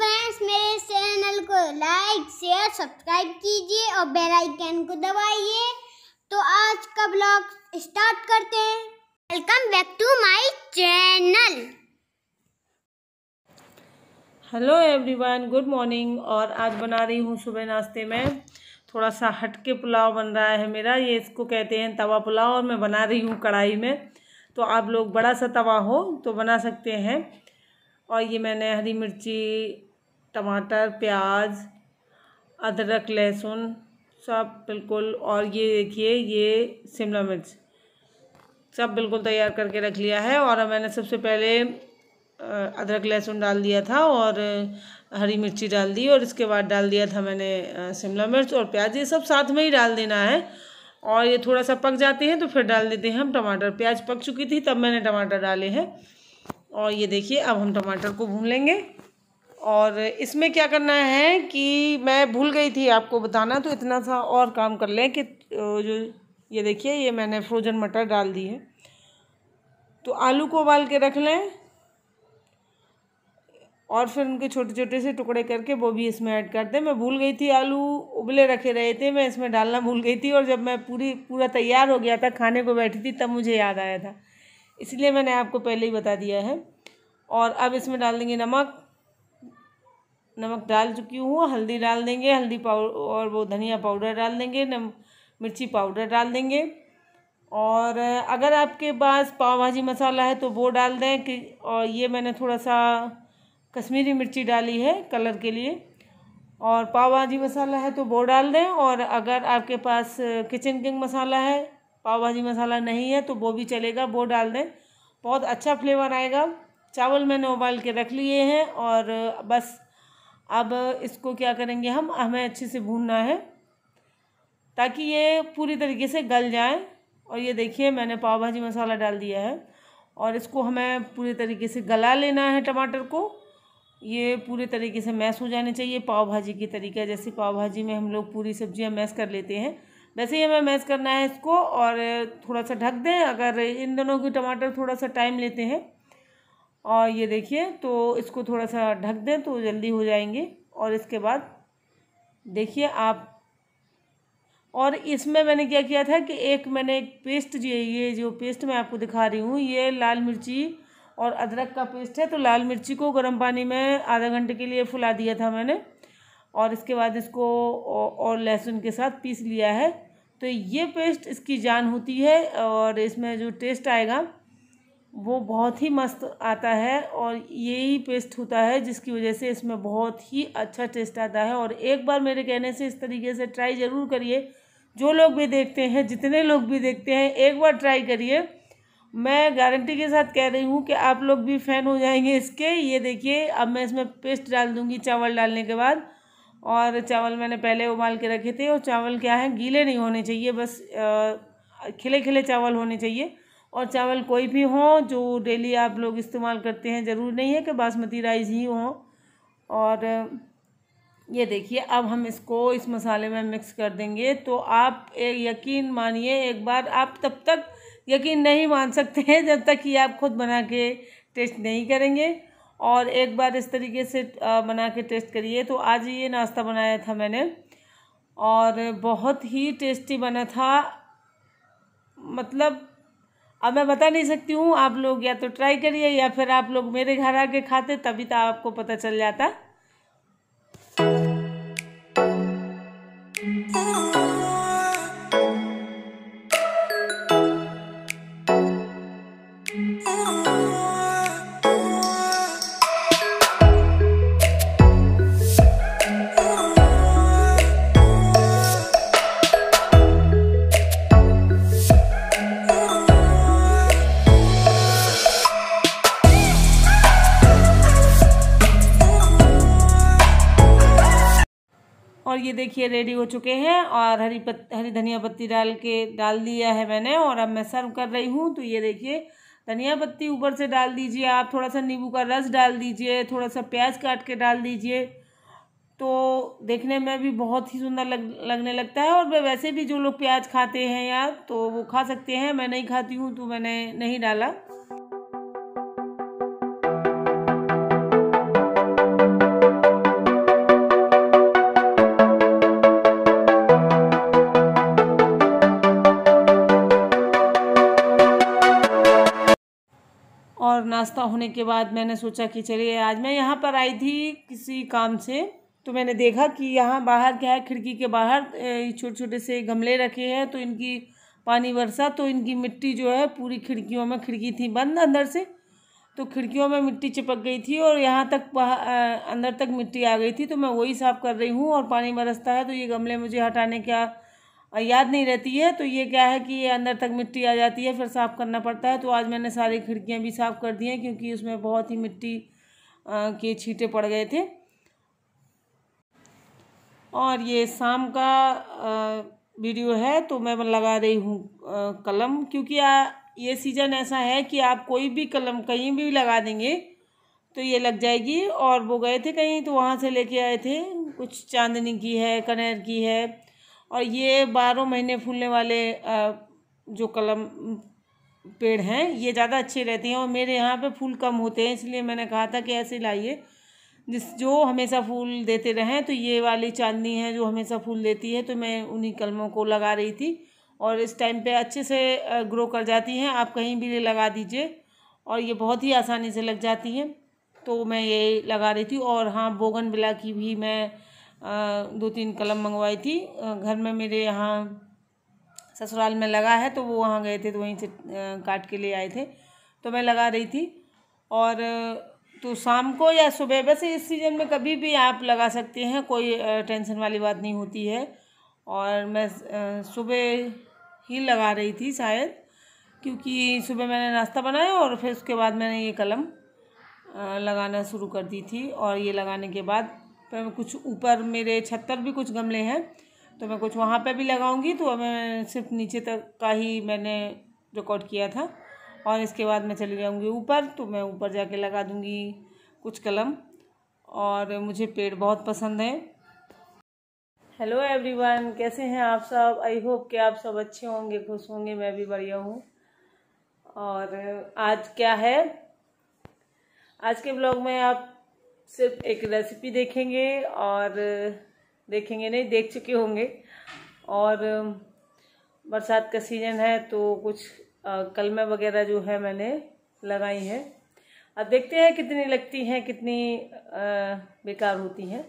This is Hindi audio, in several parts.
फ्रेंड्स मेरे चैनल को लाइक शेयर सब्सक्राइब कीजिए और बेल आइकन को दबाइए तो आज का ब्लॉग स्टार्ट करते हैं welcome back to my channel hello everyone good morning और आज बना रही हूँ सुबह नाश्ते में थोड़ा सा हटके पुलाव बन रहा है मेरा ये इसको कहते हैं तवा पुलाव और मैं बना रही हूँ कढ़ाई में तो आप लोग बड़ा सा तवा हो तो बना सकते हैं और ये मैंने हरी मिर्ची टमाटर प्याज अदरक लहसुन सब बिल्कुल और ये देखिए ये शिमला मिर्च सब बिल्कुल तैयार करके रख लिया है और मैंने सबसे पहले अदरक लहसुन डाल दिया था और हरी मिर्ची डाल दी और इसके बाद डाल दिया था मैंने शिमला मिर्च और प्याज ये सब साथ में ही डाल देना है और ये थोड़ा सा पक जाते हैं तो फिर डाल देते हैं हम टमाटर प्याज पक चुकी थी तब मैंने टमाटर डाले हैं और ये देखिए अब हम टमाटर को भून लेंगे और इसमें क्या करना है कि मैं भूल गई थी आपको बताना तो इतना सा और काम कर लें कि जो ये देखिए ये मैंने फ्रोजन मटर डाल दी है तो आलू को उबाल के रख लें और फिर उनके छोटे छोटे से टुकड़े करके वो भी इसमें ऐड कर दें मैं भूल गई थी आलू उबले रखे रहे थे मैं इसमें डालना भूल गई थी और जब मैं पूरी पूरा तैयार हो गया था खाने को बैठी थी तब मुझे याद आया था इसलिए मैंने आपको पहले ही बता दिया है और अब इसमें डाल देंगे नमक नमक डाल चुकी हूँ हल्दी डाल देंगे हल्दी पाउडर और वो धनिया पाउडर डाल देंगे नम मिर्ची पाउडर डाल देंगे और अगर आपके पास पाव भाजी मसाला है तो वो डाल दें कि और ये मैंने थोड़ा सा कश्मीरी मिर्ची डाली है कलर के लिए और पाव भाजी मसाला है तो वो डाल दें और अगर आपके पास किचन किंग मसाला है पाव भाजी मसाला नहीं है तो वो भी चलेगा वो डाल दें बहुत अच्छा फ्लेवर आएगा चावल मैंने उबाल के रख लिए हैं और बस अब इसको क्या करेंगे हम हमें अच्छे से भूनना है ताकि ये पूरी तरीके से गल जाए और ये देखिए मैंने पाव भाजी मसाला डाल दिया है और इसको हमें पूरे तरीके से गला लेना है टमाटर को ये पूरे तरीके से मैश हो जाने चाहिए पाव भाजी की तरीका जैसे पाव भाजी में हम लोग पूरी सब्जियां मैश कर लेते हैं वैसे ही हमें मैश करना है इसको और थोड़ा सा ढक दें अगर इन दोनों के टमाटर थोड़ा सा टाइम लेते हैं और ये देखिए तो इसको थोड़ा सा ढक दें तो जल्दी हो जाएंगे और इसके बाद देखिए आप और इसमें मैंने क्या किया था कि एक मैंने एक पेस्ट जो ये जो पेस्ट मैं आपको दिखा रही हूँ ये लाल मिर्ची और अदरक का पेस्ट है तो लाल मिर्ची को गर्म पानी में आधा घंटे के लिए फुला दिया था मैंने और इसके बाद इसको और लहसुन के साथ पीस लिया है तो ये पेस्ट इसकी जान होती है और इसमें जो टेस्ट आएगा वो बहुत ही मस्त आता है और यही पेस्ट होता है जिसकी वजह से इसमें बहुत ही अच्छा टेस्ट आता है और एक बार मेरे कहने से इस तरीके से ट्राई ज़रूर करिए जो लोग भी देखते हैं जितने लोग भी देखते हैं एक बार ट्राई करिए मैं गारंटी के साथ कह रही हूँ कि आप लोग भी फ़ैन हो जाएंगे इसके ये देखिए अब मैं इसमें पेस्ट डाल दूँगी चावल डालने के बाद और चावल मैंने पहले उबाल के रखे थे और चावल क्या है गीले नहीं होने चाहिए बस खिले खिले चावल होने चाहिए और चावल कोई भी हो जो डेली आप लोग इस्तेमाल करते हैं ज़रूर नहीं है कि बासमती राइस ही हो और ये देखिए अब हम इसको इस मसाले में मिक्स कर देंगे तो आप एक यकीन मानिए एक बार आप तब तक यकीन नहीं मान सकते हैं जब तक कि आप खुद बना के टेस्ट नहीं करेंगे और एक बार इस तरीके से बना के टेस्ट करिए तो आज ये नाश्ता बनाया था मैंने और बहुत ही टेस्टी बना था मतलब अब मैं बता नहीं सकती हूँ आप लोग या तो ट्राई करिए या फिर आप लोग मेरे घर आके खाते तभी तो आपको पता चल जाता oh. देखिए रेडी हो चुके हैं और हरी पत् हरी धनिया पत्ती डाल के डाल दिया है मैंने और अब मैं सर्व कर रही हूँ तो ये देखिए धनिया पत्ती ऊपर से डाल दीजिए आप थोड़ा सा नींबू का रस डाल दीजिए थोड़ा सा प्याज काट के डाल दीजिए तो देखने में भी बहुत ही सुंदर लग लगने लगता है और वैसे भी जो लोग प्याज खाते हैं यार तो वो खा सकते हैं मैं नहीं खाती हूँ तो मैंने नहीं डाला और नाश्ता होने के बाद मैंने सोचा कि चलिए आज मैं यहाँ पर आई थी किसी काम से तो मैंने देखा कि यहाँ बाहर क्या है खिड़की के बाहर छोटे छोटे से गमले रखे हैं तो इनकी पानी वर्षा तो इनकी मिट्टी जो है पूरी खिड़कियों में खिड़की थी बंद अंदर से तो खिड़कियों में मिट्टी चिपक गई थी और यहाँ तक अंदर तक मिट्टी आ गई थी तो मैं वही साफ़ कर रही हूँ और पानी बरसता है तो ये गमले मुझे हटाने का और याद नहीं रहती है तो ये क्या है कि ये अंदर तक मिट्टी आ जाती है फिर साफ़ करना पड़ता है तो आज मैंने सारी खिड़कियाँ भी साफ़ कर दी हैं क्योंकि उसमें बहुत ही मिट्टी के छीटे पड़ गए थे और ये शाम का वीडियो है तो मैं लगा रही हूँ कलम क्योंकि आ, ये सीज़न ऐसा है कि आप कोई भी कलम कहीं भी लगा देंगे तो ये लग जाएगी और वो गए थे कहीं तो वहाँ से लेके आए थे कुछ चांदनी की है कनेर की है और ये बारह महीने फूलने वाले जो कलम पेड़ हैं ये ज़्यादा अच्छे रहते हैं और मेरे यहाँ पे फूल कम होते हैं इसलिए मैंने कहा था कि ऐसे लाइए जिस जो हमेशा फूल देते रहें तो ये वाली चांदनी है जो हमेशा फूल देती है तो मैं उन्हीं कलमों को लगा रही थी और इस टाइम पे अच्छे से ग्रो कर जाती हैं आप कहीं भी लगा दीजिए और ये बहुत ही आसानी से लग जाती हैं तो मैं ये लगा रही थी और हाँ बोगन की भी मैं दो तीन कलम मंगवाई थी घर में मेरे यहाँ ससुराल में लगा है तो वो वहाँ गए थे तो वहीं से काट के ले आए थे तो मैं लगा रही थी और तो शाम को या सुबह वैसे इस सीज़न में कभी भी आप लगा सकते हैं कोई टेंशन वाली बात नहीं होती है और मैं सुबह ही लगा रही थी शायद क्योंकि सुबह मैंने नाश्ता बनाया और फिर उसके बाद मैंने ये कलम लगाना शुरू कर दी थी और ये लगाने के बाद पर तो कुछ ऊपर मेरे छत पर भी कुछ गमले हैं तो मैं कुछ वहाँ पे भी लगाऊंगी तो मैं सिर्फ नीचे तक का ही मैंने रिकॉर्ड किया था और इसके बाद मैं चली जाऊँगी ऊपर तो मैं ऊपर जाके लगा दूँगी कुछ कलम और मुझे पेड़ बहुत पसंद है हेलो एवरीवन कैसे हैं आप सब आई होप कि आप सब अच्छे होंगे खुश होंगे मैं भी बढ़िया हूँ और आज क्या है आज के ब्लॉग में आप सिर्फ एक रेसिपी देखेंगे और देखेंगे नहीं देख चुके होंगे और बरसात का सीज़न है तो कुछ कलमे वगैरह जो है मैंने लगाई हैं अब देखते हैं कितनी लगती हैं कितनी बेकार होती हैं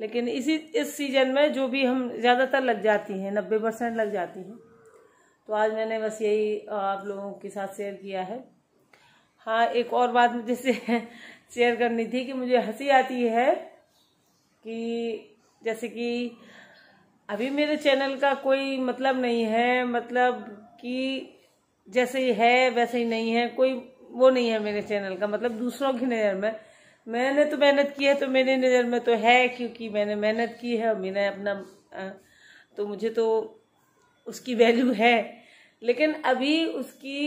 लेकिन इसी इस सीज़न में जो भी हम ज़्यादातर लग जाती हैं नब्बे परसेंट लग जाती हैं तो आज मैंने बस यही आप लोगों के साथ शेयर किया है हाँ एक और बात मुझे शेयर करनी थी कि मुझे हंसी आती है कि जैसे कि अभी मेरे चैनल का कोई मतलब नहीं है मतलब कि जैसे ही है वैसे ही नहीं है कोई वो नहीं है मेरे चैनल का मतलब दूसरों की नज़र में मैंने तो मेहनत की है तो मेरी नज़र में तो है क्योंकि मैंने मेहनत की है और मैंने अपना तो मुझे तो उसकी वैल्यू है लेकिन अभी उसकी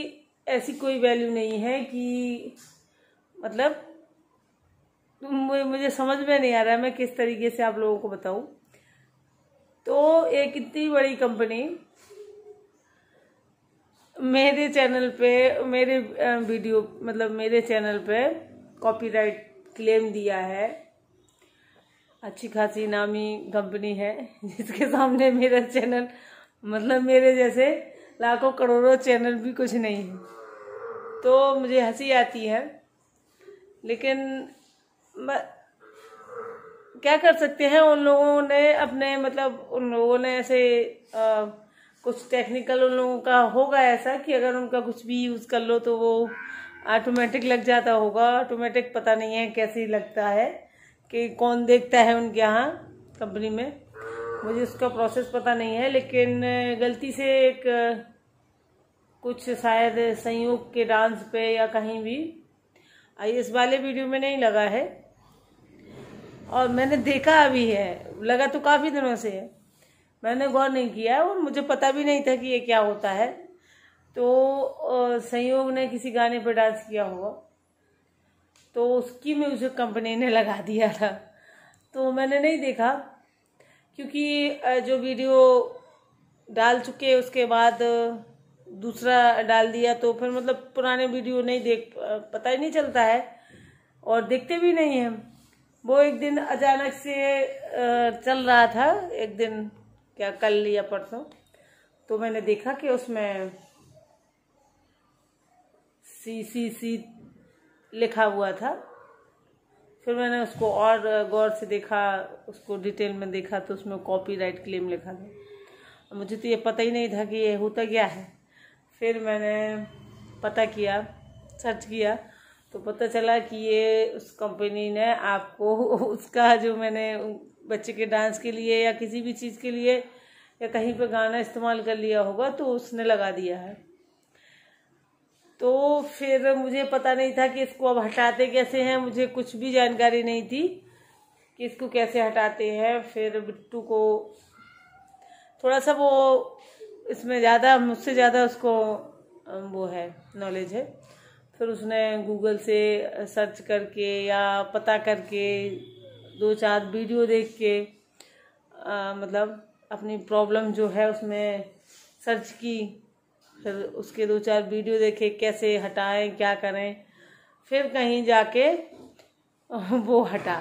ऐसी कोई वैल्यू नहीं है कि मतलब मुझे समझ में नहीं आ रहा है मैं किस तरीके से आप लोगों को बताऊं तो एक इतनी बड़ी कंपनी मेरे चैनल पे मेरे वीडियो मतलब मेरे चैनल पे कॉपीराइट क्लेम दिया है अच्छी खासी नामी कंपनी है जिसके सामने मेरा चैनल मतलब मेरे जैसे लाखों करोड़ों चैनल भी कुछ नहीं है तो मुझे हंसी आती है लेकिन क्या कर सकते हैं उन लोगों ने अपने मतलब उन लोगों ने ऐसे आ, कुछ टेक्निकल उन लोगों का होगा ऐसा कि अगर उनका कुछ भी यूज़ कर लो तो वो ऑटोमेटिक लग जाता होगा ऑटोमेटिक पता नहीं है कैसे लगता है कि कौन देखता है उनके यहाँ कंपनी में मुझे उसका प्रोसेस पता नहीं है लेकिन गलती से एक कुछ शायद संयोग के डांस पे या कहीं भी आई इस वाले वीडियो में नहीं लगा है और मैंने देखा अभी है लगा तो काफ़ी दिनों से है मैंने गौर नहीं किया और मुझे पता भी नहीं था कि ये क्या होता है तो संयोग ने किसी गाने पर डांस किया होगा तो उसकी म्यूज़िक कंपनी ने लगा दिया था तो मैंने नहीं देखा क्योंकि जो वीडियो डाल चुके उसके बाद दूसरा डाल दिया तो फिर मतलब पुराने वीडियो नहीं देख पता ही नहीं चलता है और देखते भी नहीं हैं वो एक दिन अचानक से चल रहा था एक दिन क्या कल या परसों तो मैंने देखा कि उसमें सी सी सी लिखा हुआ था फिर मैंने उसको और गौर से देखा उसको डिटेल में देखा तो उसमें कॉपी राइट क्लेम लिखा था मुझे तो ये पता ही नहीं था कि ये होता क्या है फिर मैंने पता किया सर्च किया तो पता चला कि ये उस कंपनी ने आपको उसका जो मैंने बच्चे के डांस के लिए या किसी भी चीज़ के लिए या कहीं पर गाना इस्तेमाल कर लिया होगा तो उसने लगा दिया है तो फिर मुझे पता नहीं था कि इसको अब हटाते कैसे हैं मुझे कुछ भी जानकारी नहीं थी कि इसको कैसे हटाते हैं फिर बिट्टू को थोड़ा सा वो इसमें ज़्यादा मुझसे ज़्यादा उसको वो है नॉलेज है फिर उसने गूगल से सर्च करके या पता करके दो चार वीडियो देख के आ, मतलब अपनी प्रॉब्लम जो है उसमें सर्च की फिर उसके दो चार वीडियो देखे कैसे हटाएं क्या करें फिर कहीं जाके वो हटा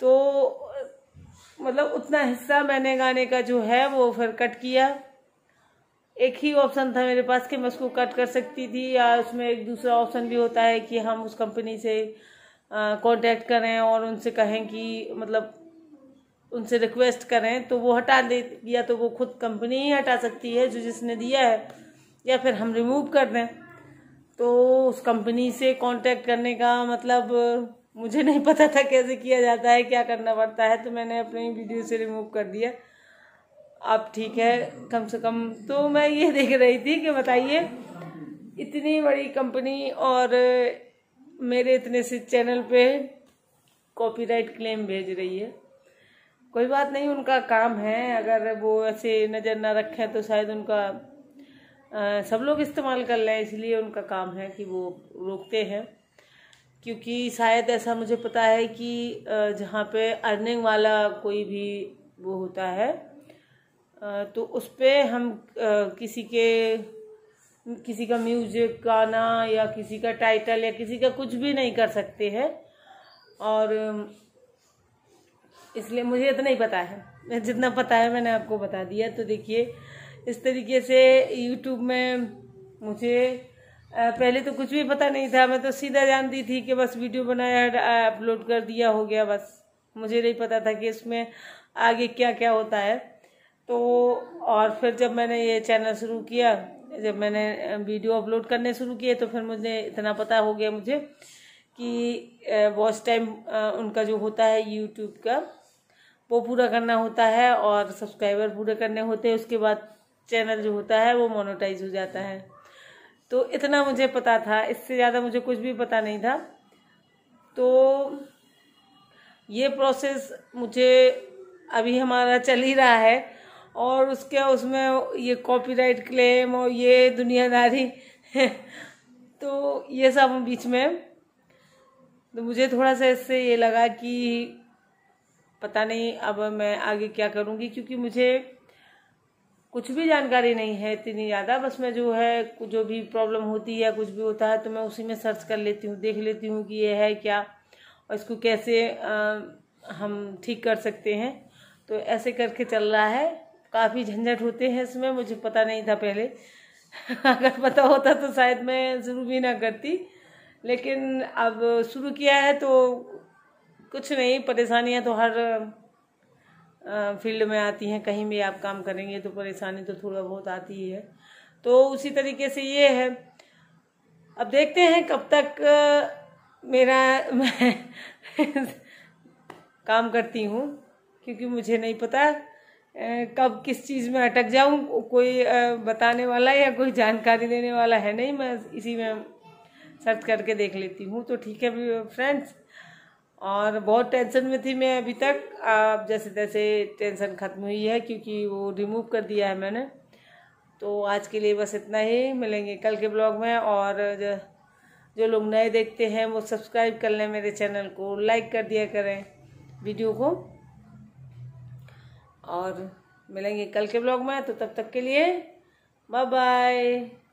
तो मतलब उतना हिस्सा मैंने गाने का जो है वो फिर कट किया एक ही ऑप्शन था मेरे पास कि मैं उसको कट कर सकती थी या उसमें एक दूसरा ऑप्शन भी होता है कि हम उस कंपनी से कांटेक्ट करें और उनसे कहें कि मतलब उनसे रिक्वेस्ट करें तो वो हटा दे या तो वो खुद कंपनी ही हटा सकती है जो जिसने दिया है या फिर हम रिमूव कर दें तो उस कंपनी से कांटेक्ट करने का मतलब मुझे नहीं पता था कैसे किया जाता है क्या करना पड़ता है तो मैंने अपनी वीडियो से रिमूव कर दिया आप ठीक है कम से कम तो मैं ये देख रही थी कि बताइए इतनी बड़ी कंपनी और मेरे इतने से चैनल पे कॉपीराइट क्लेम भेज रही है कोई बात नहीं उनका काम है अगर वो ऐसे नज़र ना रखें तो शायद उनका आ, सब लोग इस्तेमाल कर लें इसलिए उनका काम है कि वो रोकते हैं क्योंकि शायद ऐसा मुझे पता है कि जहाँ पे अर्निंग वाला कोई भी वो होता है तो उस पर हम किसी के किसी का म्यूजिक गाना या किसी का टाइटल या किसी का कुछ भी नहीं कर सकते हैं और इसलिए मुझे इतना ही पता है जितना पता है मैंने आपको बता दिया तो देखिए इस तरीके से यूट्यूब में मुझे पहले तो कुछ भी पता नहीं था मैं तो सीधा जानती थी कि बस वीडियो बनाया अपलोड कर दिया हो गया बस मुझे नहीं पता था कि इसमें आगे क्या क्या होता है तो और फिर जब मैंने ये चैनल शुरू किया जब मैंने वीडियो अपलोड करने शुरू किए तो फिर मुझे इतना पता हो गया मुझे कि वॉच टाइम उनका जो होता है यूट्यूब का वो पूरा करना होता है और सब्सक्राइबर पूरे करने होते हैं उसके बाद चैनल जो होता है वो मोनोटाइज हो जाता है तो इतना मुझे पता था इससे ज़्यादा मुझे कुछ भी पता नहीं था तो ये प्रोसेस मुझे अभी हमारा चल ही रहा है और उसके उसमें ये कॉपीराइट क्लेम और ये दुनियादारी तो ये सब बीच में तो मुझे थोड़ा सा इससे ये लगा कि पता नहीं अब मैं आगे क्या करूँगी क्योंकि मुझे कुछ भी जानकारी नहीं है इतनी ज़्यादा बस मैं जो है जो भी प्रॉब्लम होती है कुछ भी होता है तो मैं उसी में सर्च कर लेती हूँ देख लेती हूँ कि ये है क्या और इसको कैसे आ, हम ठीक कर सकते हैं तो ऐसे करके चल रहा है काफ़ी झंझट होते हैं इसमें मुझे पता नहीं था पहले अगर पता होता तो शायद मैं शुरू भी ना करती लेकिन अब शुरू किया है तो कुछ नहीं परेशानियां तो हर फील्ड में आती हैं कहीं भी आप काम करेंगे तो परेशानी तो थोड़ा बहुत आती ही है तो उसी तरीके से ये है अब देखते हैं कब तक मेरा मैं काम करती हूँ क्योंकि मुझे नहीं पता कब किस चीज़ में अटक जाऊँ कोई बताने वाला या कोई जानकारी देने वाला है नहीं मैं इसी में सर्च करके देख लेती हूँ तो ठीक है फ्रेंड्स और बहुत टेंशन में थी मैं अभी तक अब जैसे तैसे टेंशन ख़त्म हुई है क्योंकि वो रिमूव कर दिया है मैंने तो आज के लिए बस इतना ही मिलेंगे कल के ब्लॉग में और जो लोग नए देखते हैं वो सब्सक्राइब कर लें मेरे चैनल को लाइक कर दिया करें वीडियो को और मिलेंगे कल के ब्लॉग में तो तब तक के लिए बाय बाय